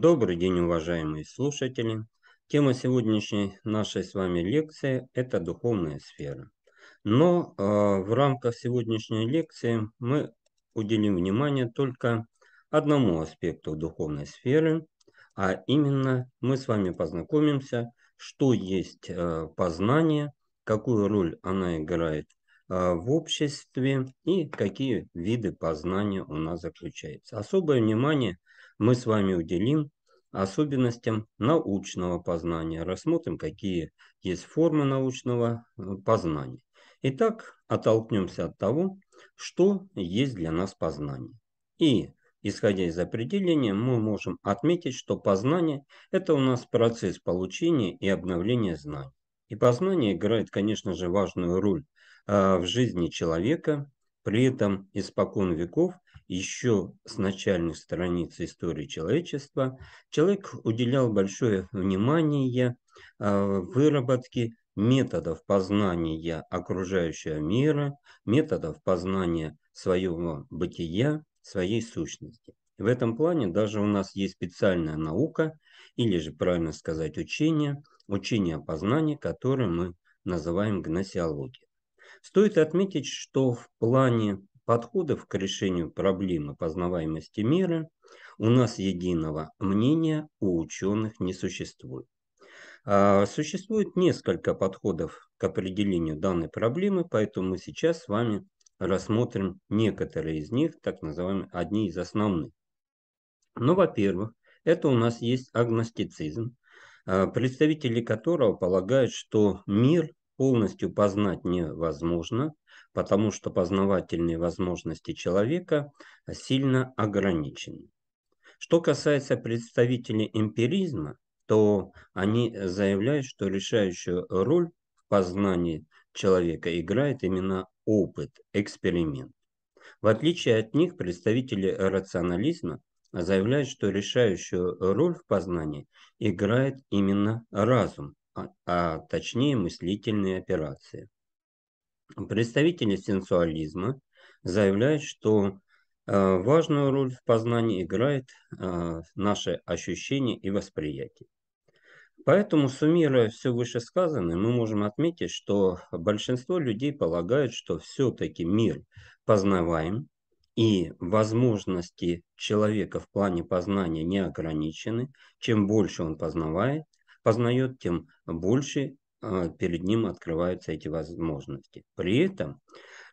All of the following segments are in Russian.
Добрый день, уважаемые слушатели! Тема сегодняшней нашей с вами лекции – это духовная сфера. Но э, в рамках сегодняшней лекции мы уделим внимание только одному аспекту духовной сферы, а именно мы с вами познакомимся, что есть э, познание, какую роль она играет а, в обществе и какие виды познания у нас заключаются. Особое внимание – мы с вами уделим особенностям научного познания, рассмотрим, какие есть формы научного э, познания. Итак, оттолкнемся от того, что есть для нас познание. И, исходя из определения, мы можем отметить, что познание – это у нас процесс получения и обновления знаний. И познание играет, конечно же, важную роль а, в жизни человека. При этом испокон веков еще с начальных страниц истории человечества, человек уделял большое внимание а, выработке методов познания окружающего мира, методов познания своего бытия, своей сущности. В этом плане даже у нас есть специальная наука, или же правильно сказать учение, учение о познании, которое мы называем гносеологией. Стоит отметить, что в плане подходов к решению проблемы познаваемости мира у нас единого мнения у ученых не существует. А, существует несколько подходов к определению данной проблемы, поэтому мы сейчас с вами рассмотрим некоторые из них, так называемые одни из основных. но ну, во-первых, это у нас есть агностицизм, а, представители которого полагают, что мир полностью познать невозможно, потому что познавательные возможности человека сильно ограничены. Что касается представителей эмпиризма, то они заявляют, что решающую роль в познании человека играет именно опыт, эксперимент. В отличие от них, представители рационализма заявляют, что решающую роль в познании играет именно разум, а, а точнее мыслительные операции. Представители сенсуализма заявляют, что э, важную роль в познании играет э, наше ощущение и восприятие. Поэтому, суммируя все вышесказанное, мы можем отметить, что большинство людей полагают, что все-таки мир познаваем, и возможности человека в плане познания не ограничены. Чем больше он познавает, познает, тем больше а, перед ним открываются эти возможности. При этом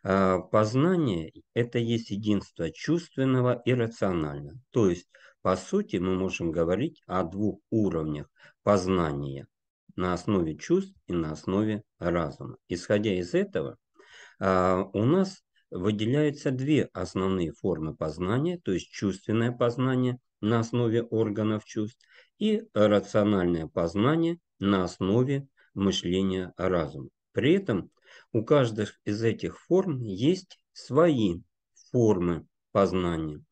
а, познание – это есть единство чувственного и рационального. То есть, по сути, мы можем говорить о двух уровнях познания на основе чувств и на основе разума. Исходя из этого, а, у нас выделяются две основные формы познания, то есть чувственное познание на основе органов чувств и рациональное познание на основе мышления а разума. При этом у каждой из этих форм есть свои формы познания.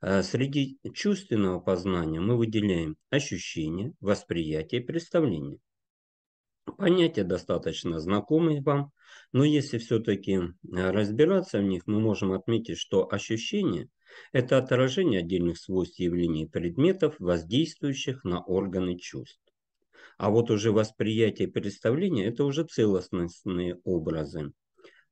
Э, среди чувственного познания мы выделяем ощущение, восприятие, представление. Понятия достаточно знакомые вам, но если все-таки э, разбираться в них, мы можем отметить, что ощущение – это отражение отдельных свойств явлений предметов, воздействующих на органы чувств. А вот уже восприятие и представление – это уже целостные образы.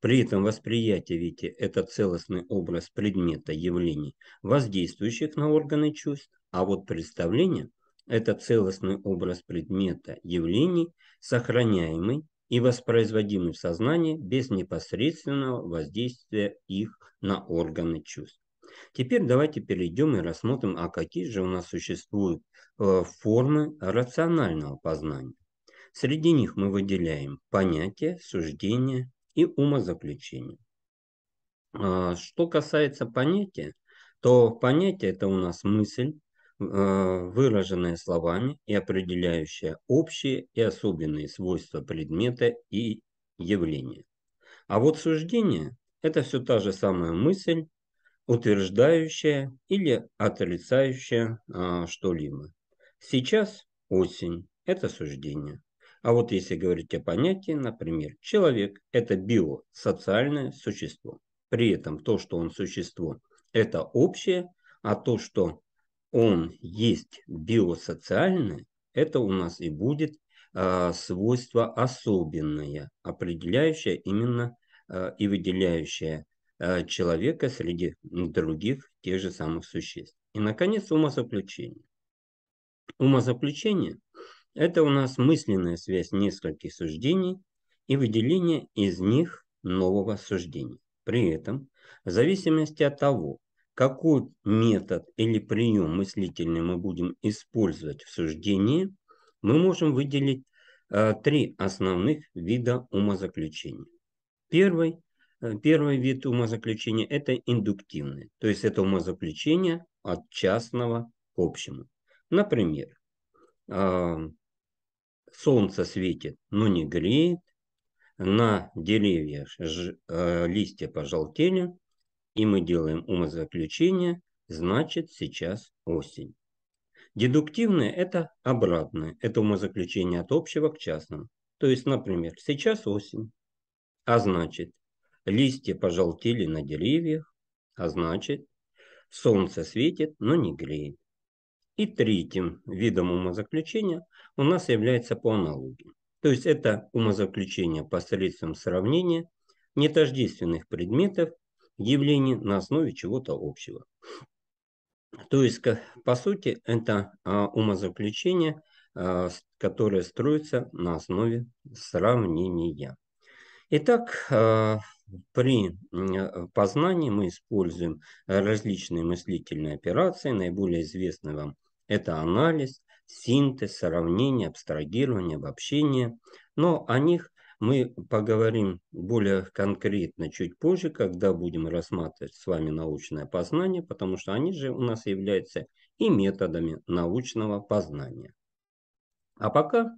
При этом восприятие, видите, это целостный образ предмета, явлений, воздействующих на органы чувств, а вот представление – это целостный образ предмета, явлений, сохраняемый и воспроизводимый в сознании без непосредственного воздействия их на органы чувств. Теперь давайте перейдем и рассмотрим, а какие же у нас существуют э, формы рационального познания. Среди них мы выделяем понятие, суждение и умозаключение. А, что касается понятия, то понятие – это у нас мысль, э, выраженная словами и определяющая общие и особенные свойства предмета и явления. А вот суждение – это все та же самая мысль, утверждающее или отрицающее а, что-либо. Сейчас осень – это суждение. А вот если говорить о понятии, например, человек – это биосоциальное существо. При этом то, что он существо, это общее, а то, что он есть биосоциальное, это у нас и будет а, свойство особенное, определяющее именно а, и выделяющее Э, человека среди других тех же самых существ. И, наконец, умозаключение. Умозаключение – это у нас мысленная связь нескольких суждений и выделение из них нового суждения. При этом, в зависимости от того, какой метод или прием мыслительный мы будем использовать в суждении, мы можем выделить э, три основных вида умозаключений. Первый Э, первый вид умозаключения – это индуктивный, то есть это умозаключение от частного к общему. Например, солнце светит, но не греет, на деревьях э, листья пожелтели, и мы делаем умозаключение, значит сейчас осень. Дедуктивное – это обратное, это умозаключение от общего к частному. То есть, например, сейчас осень, а значит Листья пожелтели на деревьях, а значит, солнце светит, но не греет. И третьим видом умозаключения у нас является по аналогии. То есть это умозаключение посредством сравнения нетождественных предметов, явлений на основе чего-то общего. То есть, по сути, это а, умозаключение, а, которое строится на основе сравнения. Итак, э, при э, познании мы используем различные мыслительные операции. Наиболее известный вам это анализ, синтез, сравнение, абстрагирование, обобщение. Но о них мы поговорим более конкретно чуть позже, когда будем рассматривать с вами научное познание, потому что они же у нас являются и методами научного познания. А пока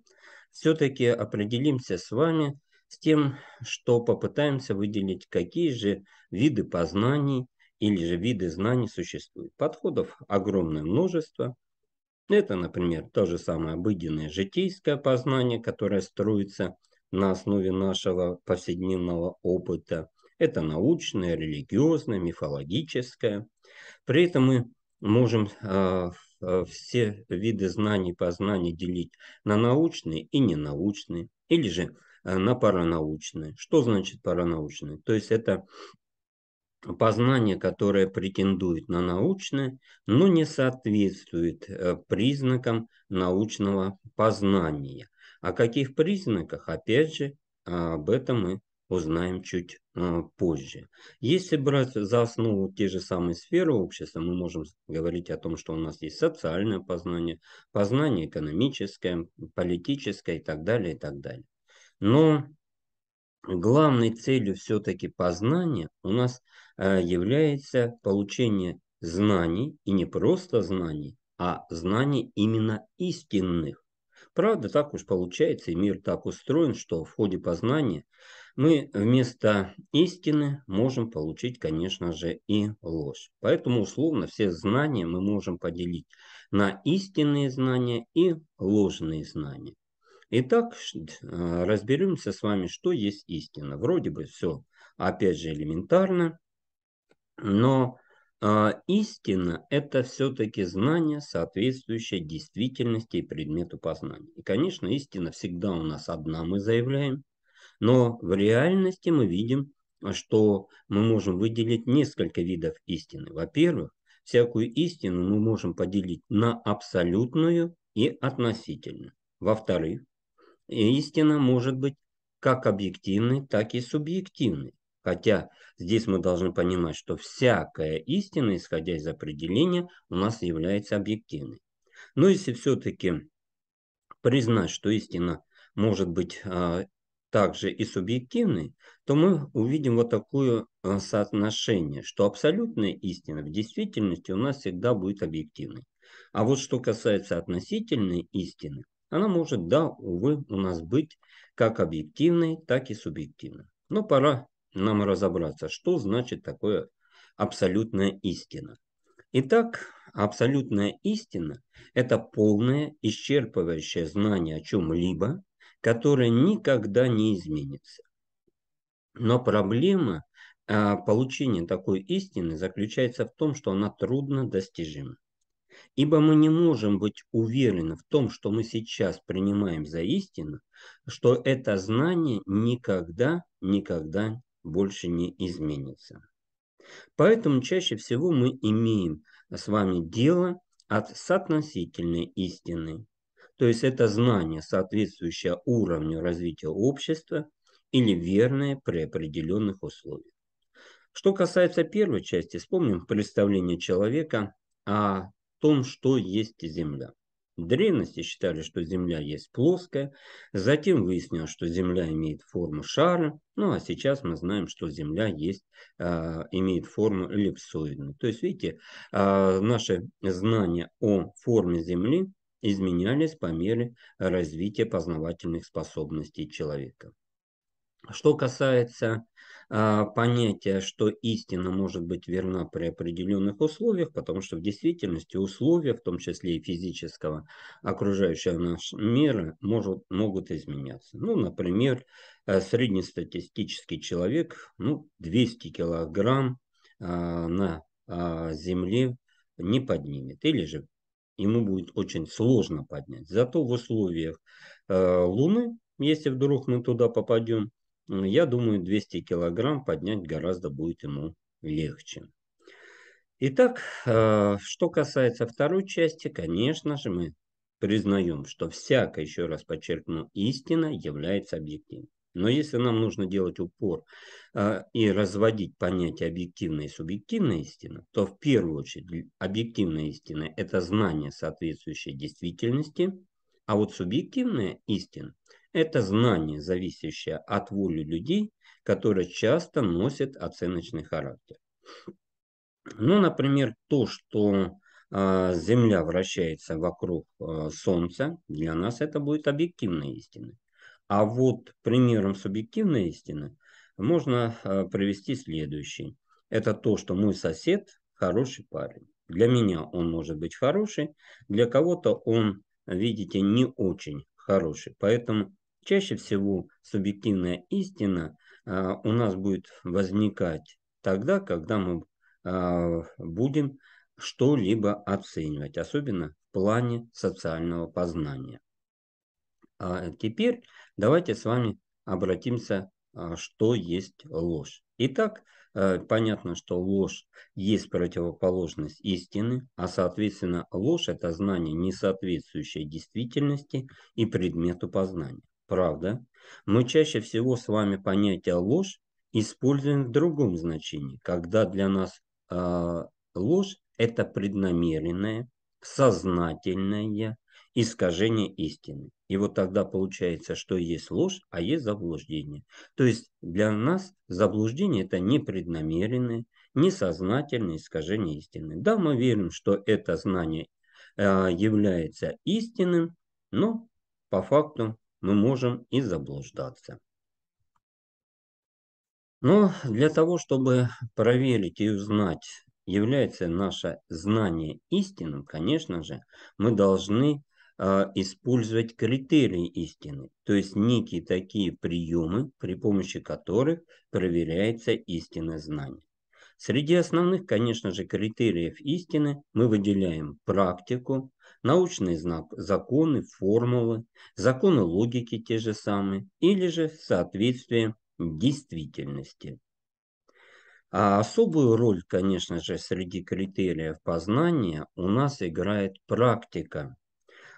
все-таки определимся с вами с тем, что попытаемся выделить, какие же виды познаний или же виды знаний существуют. Подходов огромное множество. Это, например, то же самое обыденное житейское познание, которое строится на основе нашего повседневного опыта. Это научное, религиозное, мифологическое. При этом мы можем э, все виды знаний, познаний делить на научные и ненаучные, или же Э, на паранаучные. Что значит паранаучные? То есть это познание, которое претендует на научное, но не соответствует э, признакам научного познания. О каких признаках, опять же, об этом мы узнаем чуть э, позже. Если брать за основу те же самые сферы общества, мы можем говорить о том, что у нас есть социальное познание, познание экономическое, политическое и так далее, и так далее. Но главной целью все-таки познания у нас э, является получение знаний, и не просто знаний, а знаний именно истинных. Правда, так уж получается, и мир так устроен, что в ходе познания мы вместо истины можем получить, конечно же, и ложь. Поэтому, условно, все знания мы можем поделить на истинные знания и ложные знания. Итак, а, разберемся с вами, что есть истина. Вроде бы все, опять же, элементарно, но э, истина – это все-таки знание, соответствующее действительности и предмету познания. И, конечно, истина всегда у нас одна, мы заявляем, но в реальности мы видим, что мы можем выделить несколько видов истины. Во-первых, всякую истину мы можем поделить на абсолютную и относительную. Во-вторых, истина может быть как объективной, так и субъективной. Хотя здесь мы должны понимать, что всякая истина, исходя из определения, у нас является объективной. Но если все-таки признать, что истина может быть а, также и субъективной, то мы увидим вот такое а, соотношение, что абсолютная истина в действительности у нас всегда будет объективной. А вот что касается относительной истины, она может, да, увы, у нас быть как объективной, так и субъективной. Но пора нам разобраться, что значит такое абсолютная истина. Итак, абсолютная истина – это полное, исчерпывающее знание о чем-либо, которое никогда не изменится. Но проблема э, получения такой истины заключается в том, что она трудно достижима. Ибо мы не можем быть уверены в том, что мы сейчас принимаем за истину, что это знание никогда, никогда больше не изменится. Поэтому чаще всего мы имеем с вами дело от соотносительной истины. То есть это знание, соответствующее уровню развития общества или верное при определенных условиях. Что касается первой части, вспомним представление человека о том, что есть Земля. В древности считали, что Земля есть плоская, затем выяснилось, что Земля имеет форму шара, ну а сейчас мы знаем, что Земля есть, э, имеет форму эллипсоидную. То есть, видите, э, наши знания о форме Земли изменялись по мере развития познавательных способностей человека. Что касается а, понятия, что истина может быть верна при определенных условиях, потому что в действительности условия, в том числе и физического окружающего наш мира, может, могут изменяться. Ну, например, э, среднестатистический человек ну, 200 килограмм а, на а, Земле не поднимет, или же ему будет очень сложно поднять. Зато в условиях э, Луны, если вдруг мы туда попадем, я думаю, 200 килограмм поднять гораздо будет ему легче. Итак, э, что касается второй части, конечно же, мы признаем, что всякая еще раз подчеркну, истина является объективной. Но если нам нужно делать упор э, и разводить понятие объективная и субъективная истина, то в первую очередь объективная истина – это знание соответствующей действительности, а вот субъективная истина это знание, зависящее от воли людей, которое часто носит оценочный характер. Ну, например, то, что э, Земля вращается вокруг э, Солнца, для нас это будет объективная истина. А вот примером субъективной истины можно э, привести следующий. Это то, что мой сосед хороший парень. Для меня он может быть хороший, для кого-то он, видите, не очень хороший. Поэтому Чаще всего субъективная истина а, у нас будет возникать тогда, когда мы а, будем что-либо оценивать, особенно в плане социального познания. А теперь давайте с вами обратимся, а, что есть ложь. Итак, э, понятно, что ложь есть противоположность истины, а соответственно ложь – это знание, не соответствующее действительности и предмету познания правда, мы чаще всего с вами понятие ложь используем в другом значении, когда для нас э, ложь – это преднамеренное, сознательное искажение истины. И вот тогда получается, что есть ложь, а есть заблуждение. То есть для нас заблуждение – это непреднамеренное, несознательное искажение истины. Да, мы верим, что это знание э, является истинным, но по факту мы можем и заблуждаться. Но для того, чтобы проверить и узнать, является наше знание истинным, конечно же, мы должны э, использовать критерии истины, то есть некие такие приемы, при помощи которых проверяется истинное знание. Среди основных, конечно же, критериев истины мы выделяем практику, научные законы, формулы, законы логики те же самые, или же соответствие действительности. А особую роль, конечно же, среди критериев познания у нас играет практика,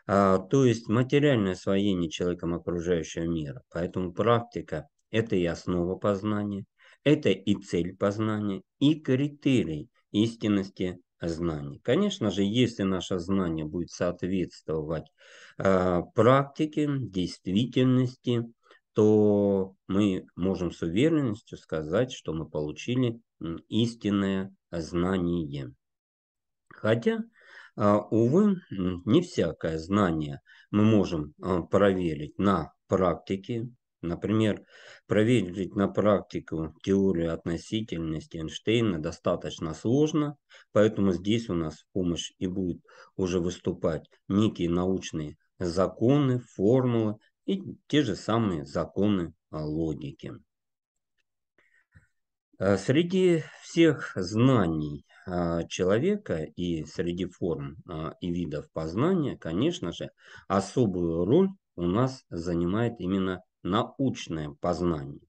а, то есть материальное освоение человеком окружающего мира. Поэтому практика – это и основа познания, это и цель познания, и критерий истинности знаний. Конечно же, если наше знание будет соответствовать э, практике, действительности, то мы можем с уверенностью сказать, что мы получили истинное знание. Хотя, а, увы, не всякое знание мы можем а, проверить на практике, Например, проверить на практику теорию относительности Эйнштейна достаточно сложно, поэтому здесь у нас в помощь и будет уже выступать некие научные законы, формулы и те же самые законы а, логики. А, среди всех знаний а, человека и среди форм и видов познания, конечно же, особую роль у нас занимает именно научное познание.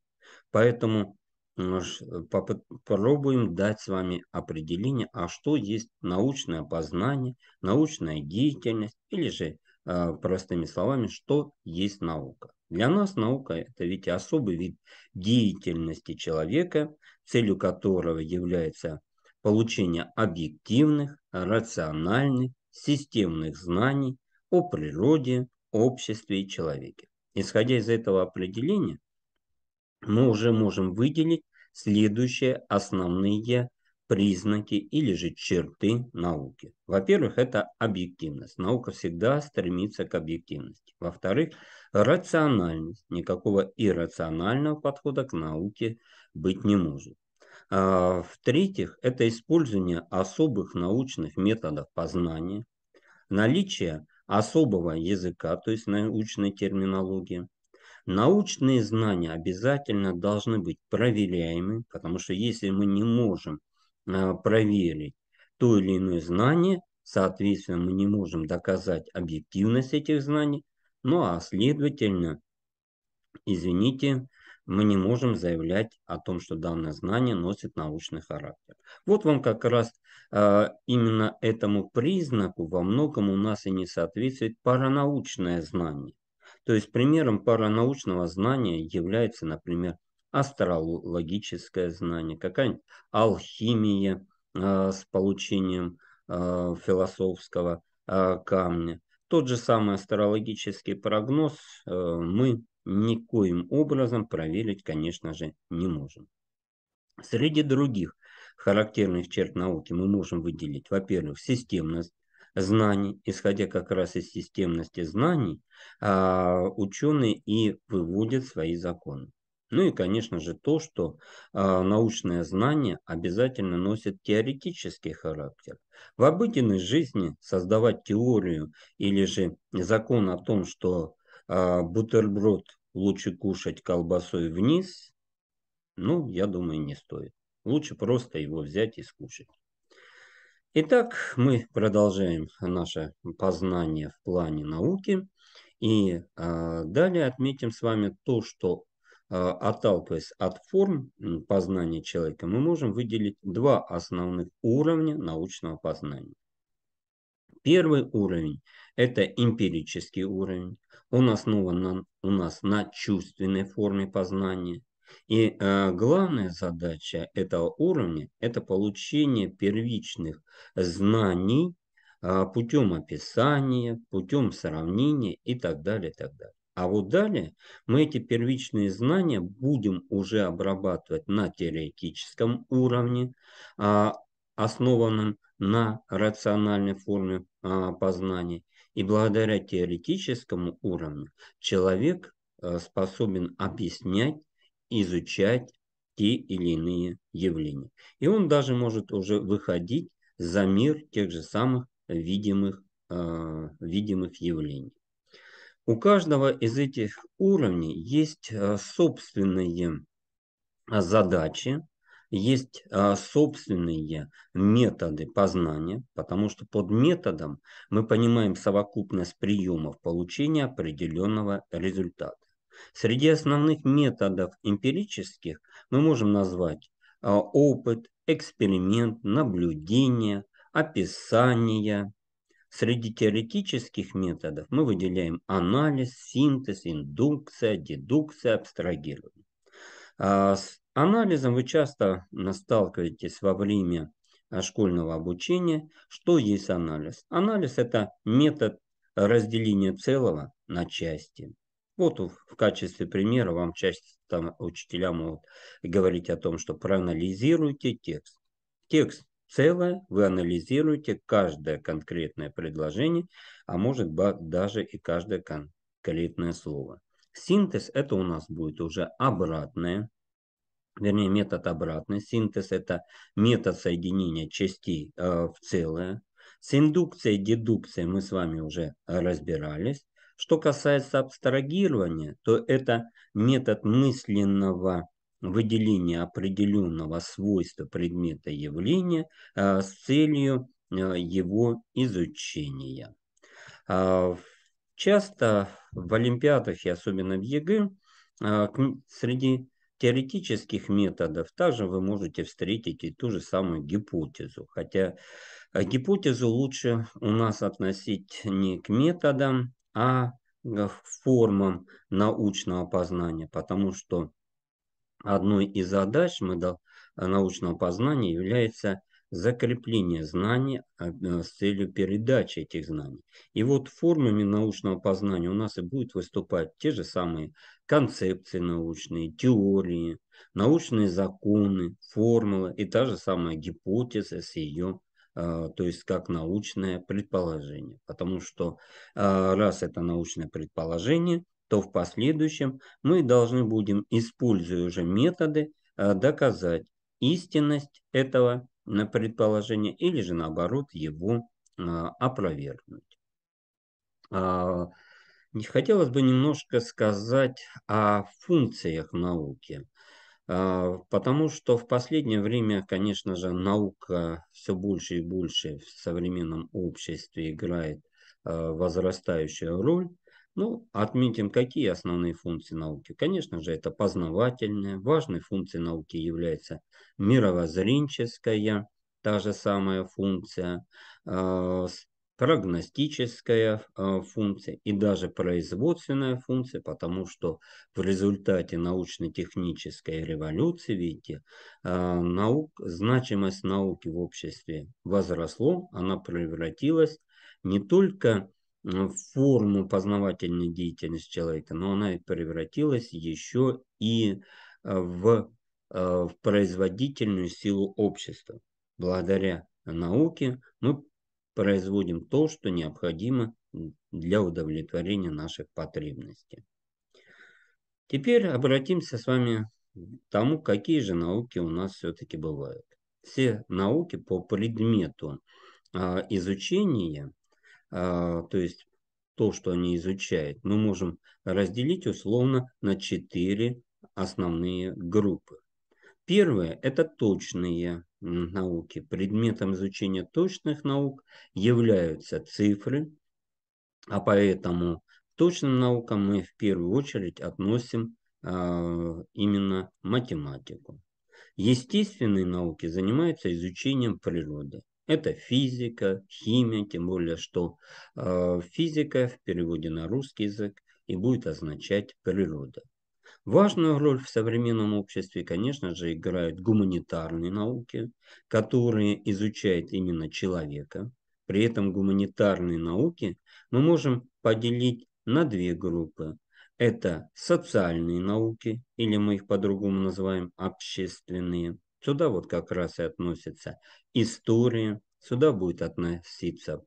Поэтому попробуем дать с вами определение, а что есть научное познание, научная деятельность, или же а, простыми словами, что есть наука. Для нас наука – это ведь особый вид деятельности человека, целью которого является получение объективных, рациональных, системных знаний о природе, обществе и человеке. Исходя из этого определения, мы уже можем выделить следующие основные признаки или же черты науки. Во-первых, это объективность. Наука всегда стремится к объективности. Во-вторых, рациональность. Никакого иррационального подхода к науке быть не может. А, в-третьих, это использование особых научных методов познания, наличие особого языка, то есть научной терминологии. Научные знания обязательно должны быть проверяемы, потому что если мы не можем а, проверить то или иное знание, соответственно, мы не можем доказать объективность этих знаний, ну а следовательно, извините, мы не можем заявлять о том, что данное знание носит научный характер. Вот вам как раз а, именно этому признаку во многом у нас и не соответствует паранаучное знание. То есть примером паранаучного знания является, например, астрологическое знание, какая-нибудь алхимия а, с получением а, философского камня. Тот же самый астрологический прогноз э, мы никоим образом проверить, конечно же, не можем. Среди других характерных черт науки мы можем выделить, во-первых, системность знаний, исходя как раз из системности знаний, а, ученые и выводят свои законы. Ну и, конечно же, то, что а, научное знание обязательно носит теоретический характер. В обыденной жизни создавать теорию или же закон о том, что а, бутерброд лучше кушать колбасой вниз, ну, я думаю, не стоит. Лучше просто его взять и скушать. Итак, мы продолжаем наше познание в плане науки. И э, далее отметим с вами то, что э, отталкиваясь от форм познания человека, мы можем выделить два основных уровня научного познания. Первый уровень – это эмпирический уровень. Он основан на, у нас на чувственной форме познания. И э, главная задача этого уровня – это получение первичных знаний э, путем описания, путем сравнения и так далее, и так далее. А вот далее мы эти первичные знания будем уже обрабатывать на теоретическом уровне, э, основанном на рациональной форме э, познания. И благодаря теоретическому уровню человек способен объяснять изучать те или иные явления. И он даже может уже выходить за мир тех же самых видимых, э, видимых явлений. У каждого из этих уровней есть а, собственные задачи, есть а, собственные методы познания, потому что под методом мы понимаем совокупность приемов получения определенного результата. Среди основных методов эмпирических мы можем назвать а, опыт, эксперимент, наблюдение, описание. Среди теоретических методов мы выделяем анализ, синтез, индукция, дедукция, абстрагирование. А, с анализом вы часто а, сталкиваетесь во время школьного обучения. Что есть анализ? Анализ – это метод разделения целого на части. Вот в качестве примера вам часто там учителя могут говорить о том, что проанализируйте текст. Текст целое, вы анализируете каждое конкретное предложение, а может быть даже и каждое конкретное слово. Синтез это у нас будет уже обратное, вернее метод обратный. Синтез это метод соединения частей э, в целое. С индукцией и дедукцией мы с вами уже разбирались. Что касается абстрагирования, то это метод мысленного выделения определенного свойства предмета явления э, с целью э, его изучения. А, часто в олимпиадах и особенно в ЕГЭ среди теоретических методов также вы можете встретить и ту же самую гипотезу. Хотя э, гипотезу лучше у нас относить не к методам, а формам научного познания, потому что одной из задач мы до, э, научного познания является закрепление знаний а, э, с целью передачи этих знаний. И вот формами научного познания у нас и будут выступать те же самые концепции научные, теории, научные законы, формулы и та же самая гипотеза с ее а, то есть как научное предположение. Потому что а, раз это научное предположение, то в последующем мы должны будем, используя уже методы, а, доказать истинность этого э, предположения или же наоборот его опровергнуть. Хотелось бы немножко сказать о функциях науки. А, потому что в последнее время, конечно же, наука все больше и больше в современном обществе играет а, возрастающую роль. Ну, отметим, какие основные функции науки. Конечно же, это познавательная. Важной функцией науки является мировоззренческая, та же самая функция, а, прогностическая а, функция и даже производственная функция, потому что в результате научно-технической революции, видите, а, наук, значимость науки в обществе возросла, она превратилась не только в форму познавательной деятельности человека, но она и превратилась еще и а, в, в производительную силу общества. Благодаря науке мы производим то, что необходимо для удовлетворения наших потребностей. Теперь обратимся с вами к тому, какие же науки у нас все-таки бывают. Все науки по предмету а, изучения, а, то есть то, что они изучают, мы можем разделить условно на четыре основные группы. Первое – это точные науки. Предметом изучения точных наук являются цифры, а поэтому к точным наукам мы в первую очередь относим э, именно математику. Естественные науки занимаются изучением природы. Это физика, химия, тем более, что э, физика в переводе на русский язык и будет означать природа. Важную роль в современном обществе, конечно же, играют гуманитарные науки, которые изучают именно человека. При этом гуманитарные науки мы можем поделить на две группы. Это социальные науки, или мы их по-другому называем общественные. Сюда вот как раз и относится история, сюда будет относиться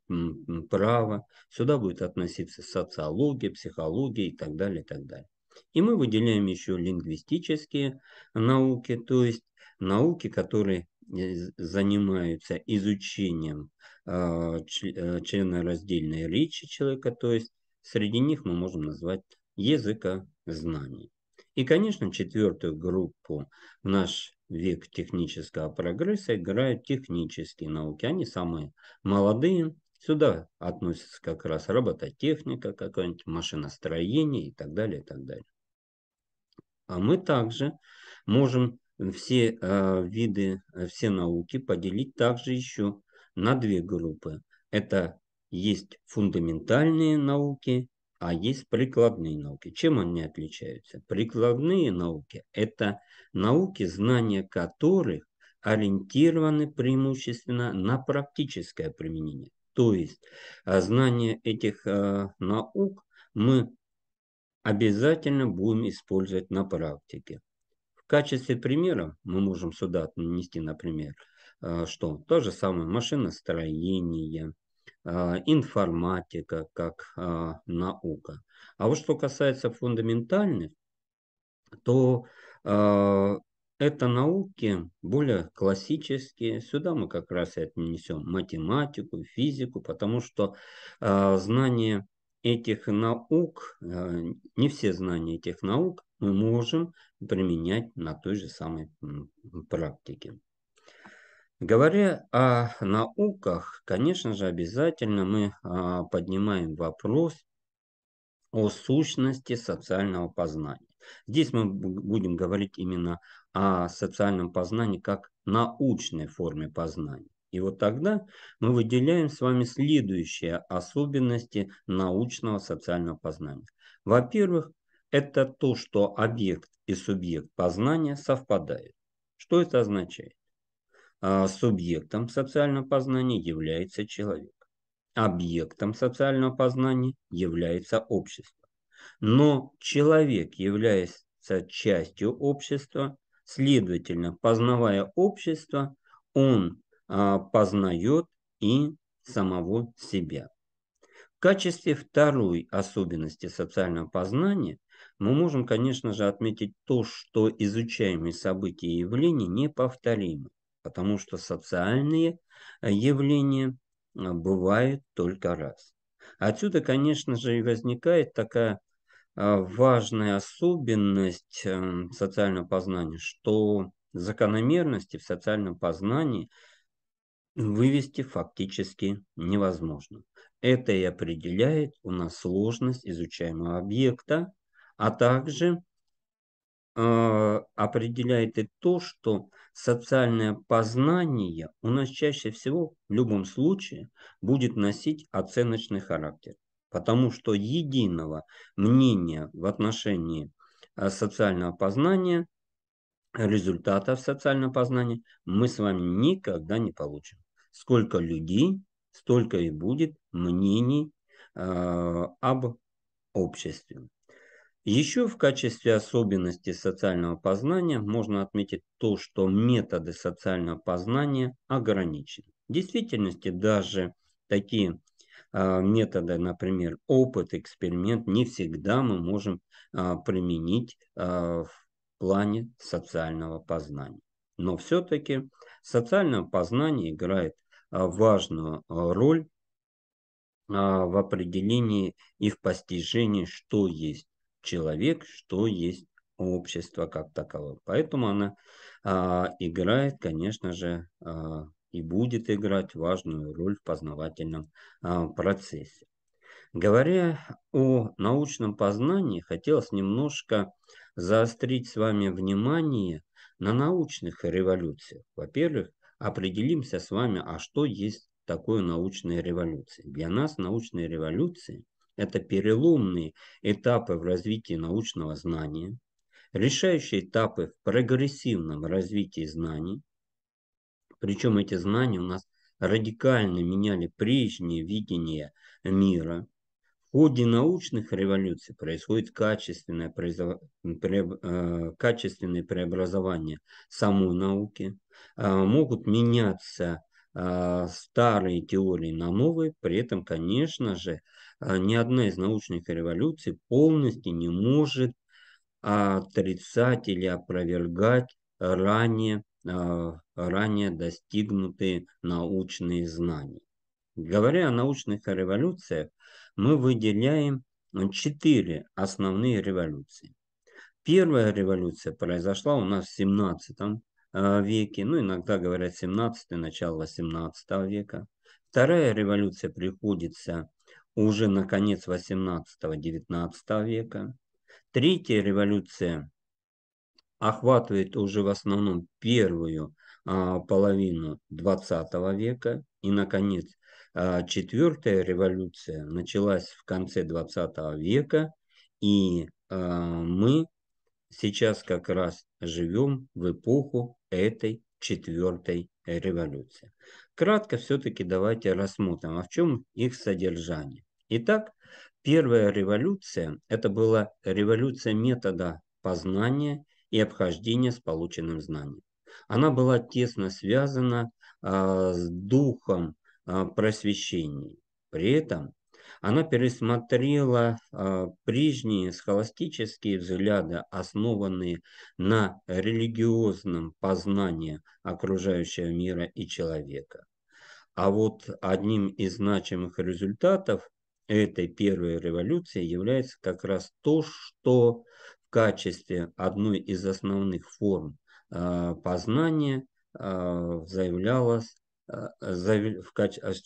право, сюда будет относиться социология, психология и так далее, и так далее. И мы выделяем еще лингвистические науки, то есть науки, которые занимаются изучением а, э, членораздельной речи человека, то есть среди них мы можем назвать языка знаний. И, конечно, четвертую группу в наш век технического прогресса играют технические науки. Они самые молодые, Сюда относится как раз робототехника, какая-нибудь машиностроение и так далее, и так далее. А мы также можем все а, э, виды, все науки поделить также еще на две группы. Это есть фундаментальные науки, а есть прикладные науки. Чем они отличаются? Прикладные науки – это науки, знания которых ориентированы преимущественно на практическое применение. То есть а, знание этих а, наук мы обязательно будем использовать на практике. В качестве примера мы можем сюда отнести, например, а, что то же самое машиностроение, информатика как наука. А вот что касается фундаментальных, то это науки более классические. Сюда мы как раз и отнесем математику, физику, потому что э, знание этих наук, э, не все знания этих наук мы можем применять на той же самой практике. Говоря о науках, конечно же, обязательно мы э, поднимаем вопрос о сущности социального познания. Здесь мы будем говорить именно о социальном познании как научной форме познания. И вот тогда мы выделяем с вами следующие особенности научного социального познания. Во-первых, это то, что объект и субъект познания совпадают. Что это означает? А, субъектом социального познания является человек. Объектом социального познания является общество. Но человек, являясь частью общества, Следовательно, познавая общество, он а, познает и самого себя. В качестве второй особенности социального познания мы можем, конечно же, отметить то, что изучаемые события и явления неповторимы, потому что социальные а, явления а, бывают только раз. Отсюда, конечно же, и возникает такая а, важная особенность эм, социального познания, что закономерности в социальном познании вывести фактически невозможно. Это и определяет у нас сложность изучаемого объекта, а также э, определяет и то, что социальное познание у нас чаще всего в любом случае будет носить оценочный характер потому что единого мнения в отношении э, социального познания, результатов социального познания мы с вами никогда не получим. Сколько людей, столько и будет мнений э, об обществе. Еще в качестве особенности социального познания можно отметить то, что методы социального познания ограничены. В действительности даже такие а, методы, например, опыт, эксперимент, не всегда мы можем а, применить а, в плане социального познания. Но все-таки социальное познание играет важную роль в определении и в постижении, что есть человек, что есть общество как таковое. Поэтому она играет, конечно же, и будет играть важную роль в познавательном а, процессе. Говоря о научном познании, хотелось немножко заострить с вами внимание на научных революциях. Во-первых, определимся с вами, а что есть такое научная революция. Для нас научные революции – это переломные этапы в развитии научного знания, решающие этапы в прогрессивном развитии знаний, причем эти знания у нас радикально меняли прежнее видение мира. В ходе научных революций происходит качественное, пре... Э, качественное преобразование самой науки. Э, могут меняться э, старые теории на новые, при этом, конечно же, ни одна из научных революций полностью не может отрицать или опровергать ранее Э, ранее достигнутые научные знания. Говоря о научных революциях, мы выделяем четыре основные революции. Первая революция произошла у нас в 17 э, веке, ну иногда говорят 17 начало 18 века. Вторая революция приходится уже на конец 18-19 века. Третья революция охватывает уже в основном первую а, половину 20 века. И, наконец, а, четвертая революция началась в конце 20 века, и а, мы сейчас как раз живем в эпоху этой четвертой революции. Кратко все-таки давайте рассмотрим, а в чем их содержание. Итак, первая революция – это была революция метода познания и обхождения с полученным знанием. Она была тесно связана а, с духом а, просвещения. При этом она пересмотрела а, прежние схоластические взгляды, основанные на религиозном познании окружающего мира и человека. А вот одним из значимых результатов этой первой революции является как раз то, что в качестве одной из основных форм а, познания а, заявлялось а, в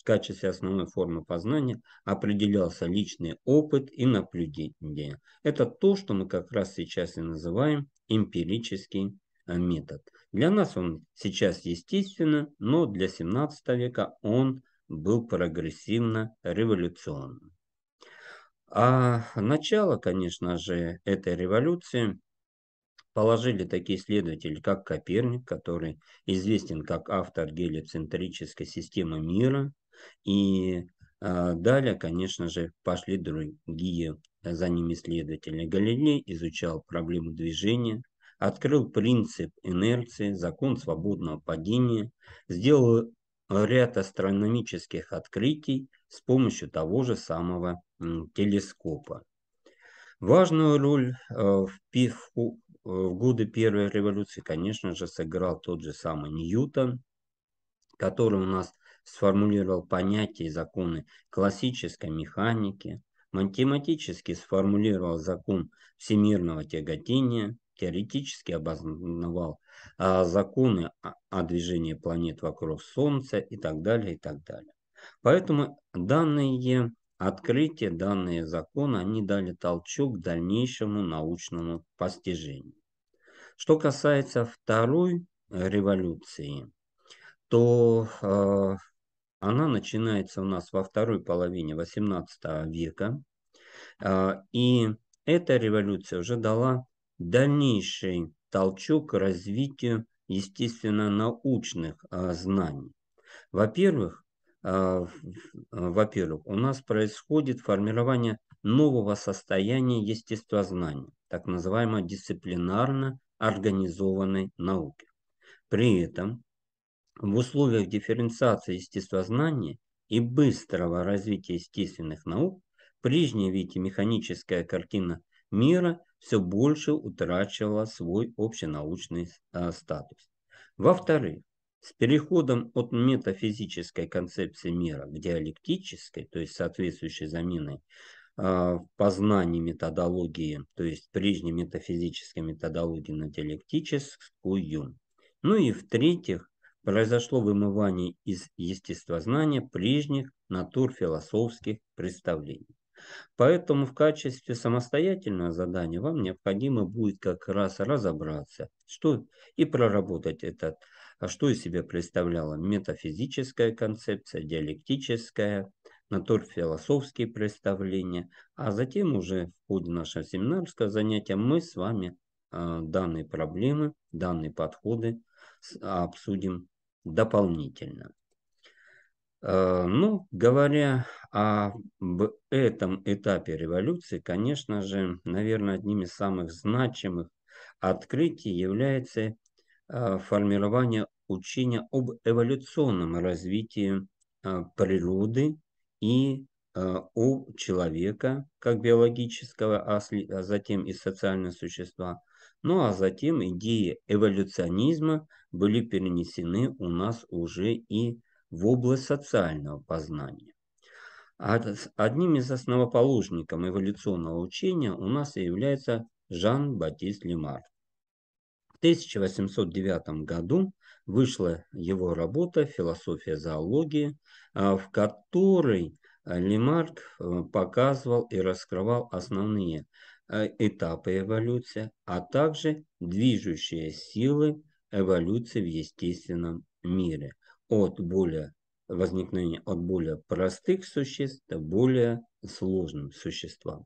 качестве основной формы познания определялся личный опыт и наблюдение. Это то, что мы как раз сейчас и называем эмпирический метод. Для нас он сейчас естественно, но для 17 века он был прогрессивно революционным. А начало, конечно же, этой революции положили такие исследователи, как Коперник, который известен как автор гелиоцентрической системы мира. И а, далее, конечно же, пошли другие за ними исследователи. Галилей изучал проблему движения, открыл принцип инерции, закон свободного падения, сделал ряд астрономических открытий с помощью того же самого телескопа. Важную роль э, э, в, годы Первой революции, конечно же, сыграл тот же самый Ньютон, который у нас сформулировал понятия и законы классической механики, математически сформулировал закон всемирного тяготения, теоретически обосновал а, законы о, о движении планет вокруг Солнца и так далее, и так далее. Поэтому данные Открытие данные закона, они дали толчок к дальнейшему научному постижению. Что касается второй революции, то э, она начинается у нас во второй половине XVIII века. Э, и эта революция уже дала дальнейший толчок к развитию естественно-научных э, знаний. Во-первых, а, а, во-первых, у нас происходит формирование нового состояния естествознания, так называемой дисциплинарно организованной науки. При этом в условиях дифференциации естествознания и быстрого развития естественных наук прежняя, видите, механическая картина мира все больше утрачивала свой общенаучный а, статус. Во-вторых, с переходом от метафизической концепции мира к диалектической, то есть соответствующей заменой а, в познании методологии, то есть прежней метафизической методологии на диалектическую. Ну и в-третьих, произошло вымывание из естествознания прежних натур представлений. Поэтому в качестве самостоятельного задания вам необходимо будет как раз разобраться, что и проработать этот а что из себя представляла метафизическая концепция, диалектическая, натурфилософские представления, а затем уже в ходе нашего семинарского занятия мы с вами а, данные проблемы, данные подходы а, обсудим дополнительно. А, ну, говоря об этом этапе революции, конечно же, наверное, одним из самых значимых открытий является формирование учение об эволюционном развитии а, природы и у а, человека как биологического, а, а затем и социального существа. Ну а затем идеи эволюционизма были перенесены у нас уже и в область социального познания. Одним из основоположников эволюционного учения у нас является Жан-Батист Лемар. В 1809 году вышла его работа «Философия зоологии», а, в которой а, Лемарк а, показывал и раскрывал основные этапы эволюции, а также движущие силы эволюции в естественном мире от более возникновения от более простых существ до более сложным существам.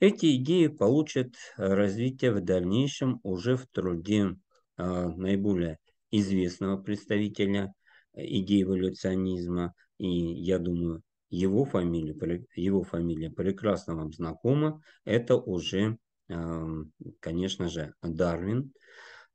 Эти идеи получат развитие в дальнейшем уже в труде наиболее известного представителя э, идеи эволюционизма, и я думаю, его фамилия, его фамилия прекрасно вам знакома, это уже, эм, конечно же, Дарвин,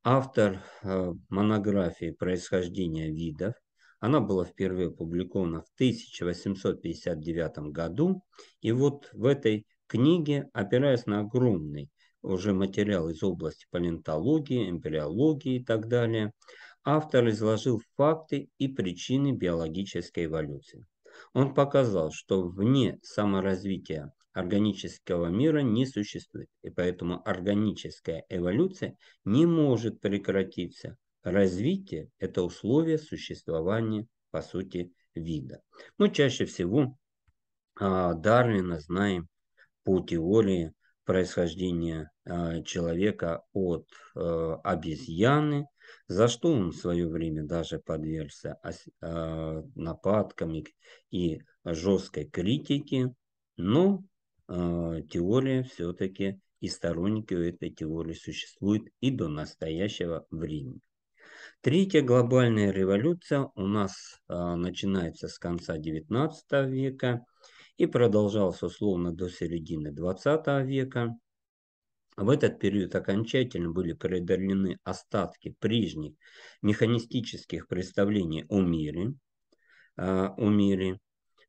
автор э, монографии «Происхождение видов», она была впервые опубликована в 1859 году. И вот в этой книге, опираясь на огромный уже материал из области палеонтологии, эмбриологии и так далее – автор изложил факты и причины биологической эволюции. Он показал, что вне саморазвития органического мира не существует, и поэтому органическая эволюция не может прекратиться. Развитие – это условие существования, по сути, вида. Мы чаще всего а, Дарвина знаем по теории происхождения а, человека от э, обезьяны, за что он в свое время даже подвергся а, нападкам и жесткой критике, но а, теория все-таки и сторонники этой теории существуют и до настоящего времени. Третья глобальная революция у нас а, начинается с конца XIX века и продолжалась условно до середины XX века. В этот период окончательно были преодолены остатки прежних механистических представлений о мире, а, о мире.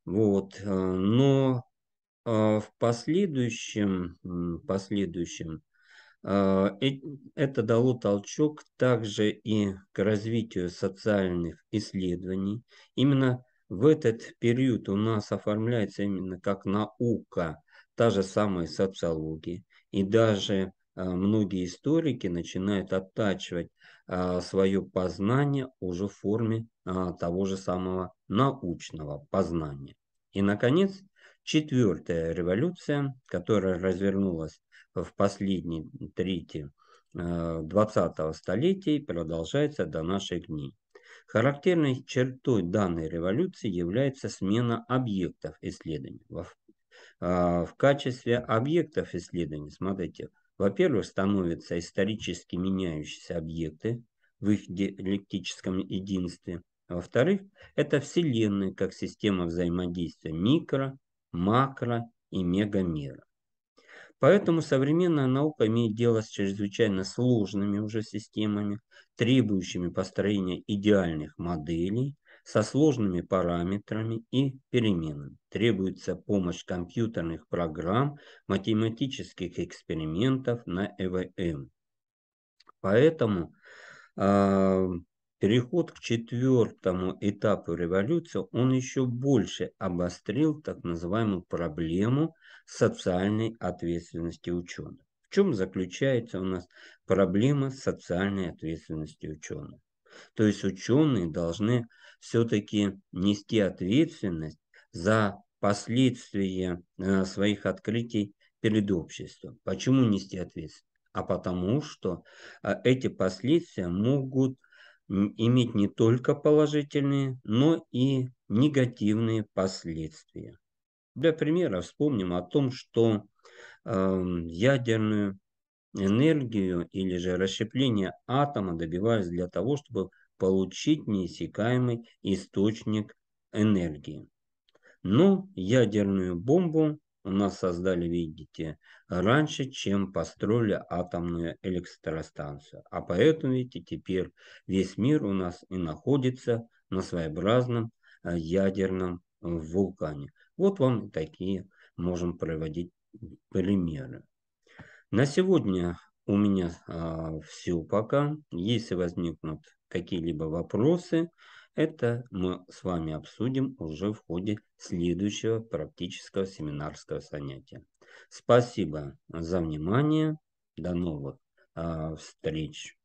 Вот. А, но а, в последующем, в последующем э, это дало толчок также и к развитию социальных исследований. Именно в этот период у нас оформляется именно как наука, та же самая социология, и даже а, многие историки начинают оттачивать а, свое познание уже в форме а, того же самого научного познания. И, наконец, четвертая революция, которая развернулась в последней трети 20-го столетия и продолжается до наших дней. Характерной чертой данной революции является смена объектов исследований. А, в качестве объектов исследований, смотрите, во-первых, становятся исторически меняющиеся объекты в их диалектическом единстве. Во-вторых, это Вселенная как система взаимодействия микро, макро и мегамира. Поэтому современная наука имеет дело с чрезвычайно сложными уже системами, требующими построения идеальных моделей, со сложными параметрами и переменами. Требуется помощь компьютерных программ, математических экспериментов на ЭВМ. Поэтому э, переход к четвертому этапу революции, он еще больше обострил так называемую проблему социальной ответственности ученых. В чем заключается у нас проблема социальной ответственности ученых? То есть ученые должны все-таки нести ответственность за последствия э, своих открытий перед обществом. Почему нести ответственность? А потому что э, эти последствия могут иметь не только положительные, но и негативные последствия. Для примера вспомним о том, что эм, ядерную энергию или же расщепление атома добиваюсь для того, чтобы получить неиссякаемый источник энергии. Но ну, ядерную бомбу у нас создали, видите, раньше, чем построили атомную электростанцию. А поэтому, видите, теперь весь мир у нас и находится на своеобразном э, ядерном вулкане. Вот вам такие можем проводить примеры. На сегодня у меня а, все пока. Если возникнут какие-либо вопросы, это мы с вами обсудим уже в ходе следующего практического семинарского занятия. Спасибо за внимание. До новых а, встреч.